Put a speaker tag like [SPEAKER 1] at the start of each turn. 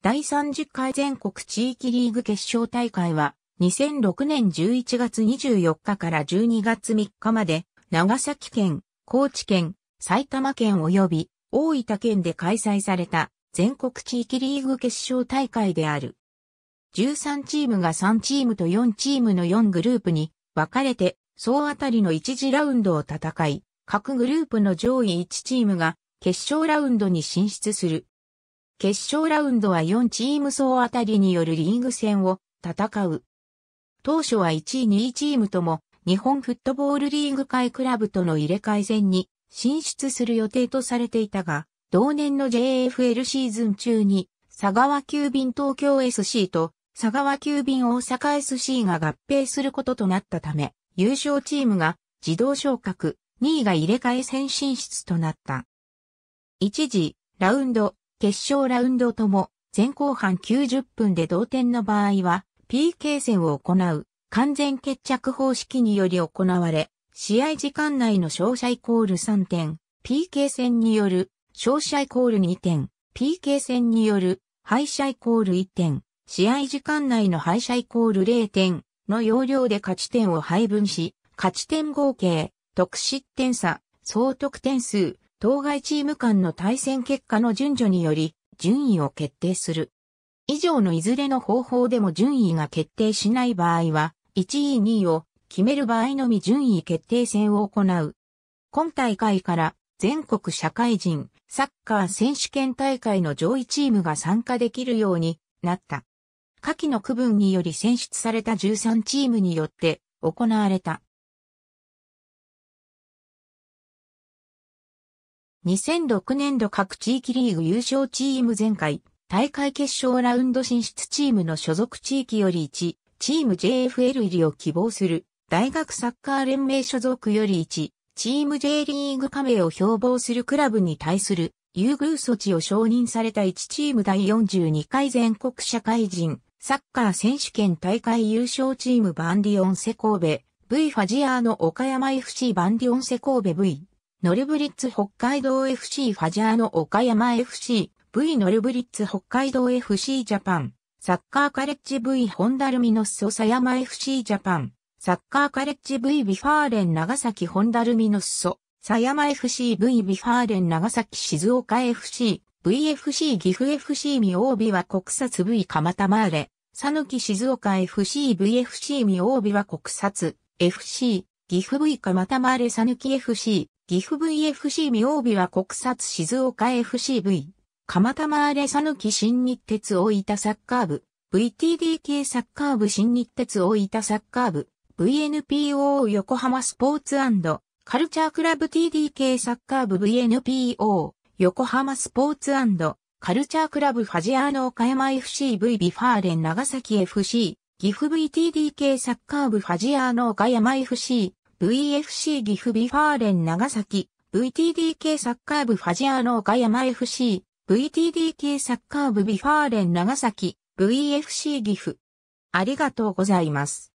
[SPEAKER 1] 第30回全国地域リーグ決勝大会は、2006年11月24日から12月3日まで、長崎県、高知県、埼玉県及び大分県で開催された全国地域リーグ決勝大会である。13チームが3チームと4チームの4グループに分かれて、総当たりの1次ラウンドを戦い、各グループの上位1チームが決勝ラウンドに進出する。決勝ラウンドは4チーム総当たりによるリーグ戦を戦う。当初は1位2位チームとも日本フットボールリーグ会クラブとの入れ替え戦に進出する予定とされていたが、同年の JFL シーズン中に佐川急便東京 SC と佐川急便大阪 SC が合併することとなったため、優勝チームが自動昇格、2位が入れ替え戦進出となった。一時、ラウンド、決勝ラウンドとも前後半90分で同点の場合は PK 戦を行う完全決着方式により行われ、試合時間内の勝者イコール3点、PK 戦による勝者イコール2点、PK 戦による敗者イコール1点、試合時間内の敗者イコール0点の要領で勝ち点を配分し、勝ち点合計、得失点差、総得点数、当該チーム間の対戦結果の順序により順位を決定する。以上のいずれの方法でも順位が決定しない場合は、1位2位を決める場合のみ順位決定戦を行う。今大会から全国社会人サッカー選手権大会の上位チームが参加できるようになった。下記の区分により選出された13チームによって行われた。2006年度各地域リーグ優勝チーム前回、大会決勝ラウンド進出チームの所属地域より1、チーム JFL 入りを希望する、大学サッカー連盟所属より1、チーム J リーグ加盟を標榜するクラブに対する優遇措置を承認された1チーム第42回全国社会人サッカー選手権大会優勝チームバンディオンセ神戸 V ファジアーの岡山 FC バンディオンセ神戸 V ノルブリッツ北海道 FC ファジャーの岡山 FC、V ノルブリッツ北海道 FC ジャパン、サッカーカレッジ V ホンダルミノスソ山 FC ジャパン、サッカーカレッジ V ビファーレン長崎ホンダルミノスソ、狭山 FC V ビファーレン長崎静岡 FC、VFC 岐阜 FC 三日は国札 V 蒲田マーレ、佐野木静岡 FC VFC 三日は国札 FC、岐阜 V 蒲田マーレ佐野木 FC、岐阜 VFC 未明日は国札静岡 FCV、蒲玉マーレ讃岐新日鉄大分サッカー部、VTDK サッカー部新日鉄大分サッカー部、VNPO 横浜スポーツカルチャークラブ TDK サッカー部 VNPO 横浜スポーツカルチャークラブファジアーノ岡山 FCV ビファーレン長崎 FC 岐阜 VTDK サッカー部ファジアーノ岡山 FC VFC 岐阜ビファーレン長崎、VTDK サッカー部ファジアーノ岡山 FC、VTDK サッカー部ビファーレン長崎、VFC 岐阜。ありがとうございます。